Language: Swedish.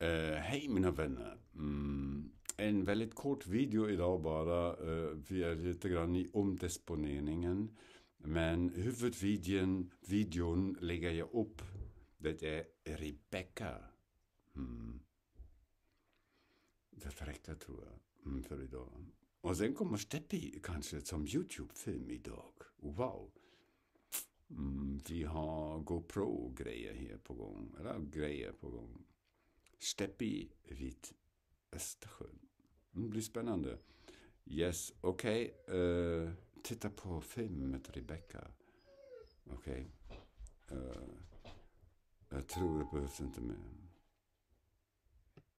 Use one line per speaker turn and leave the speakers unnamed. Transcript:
Uh, Hej mina vänner! Mm, en väldigt kort video idag bara. Uh, vi är lite grann i omdisponeringen. Men huvudvideon videon lägger jag upp. Det är Rebecca. Mm. Det räcker tror jag mm, för idag. Och sen kommer Steppi kanske som Youtube-film idag. Wow! Mm, vi har GoPro-grejer här på gång. Eller grejer på gång. Steppi vid Östersjön. Det mm, blir spännande. Yes, okej. Okay. Uh, eh, titta på filmen med Rebecca. Okej. Okay. Uh, eh, jag tror det behövs inte mer.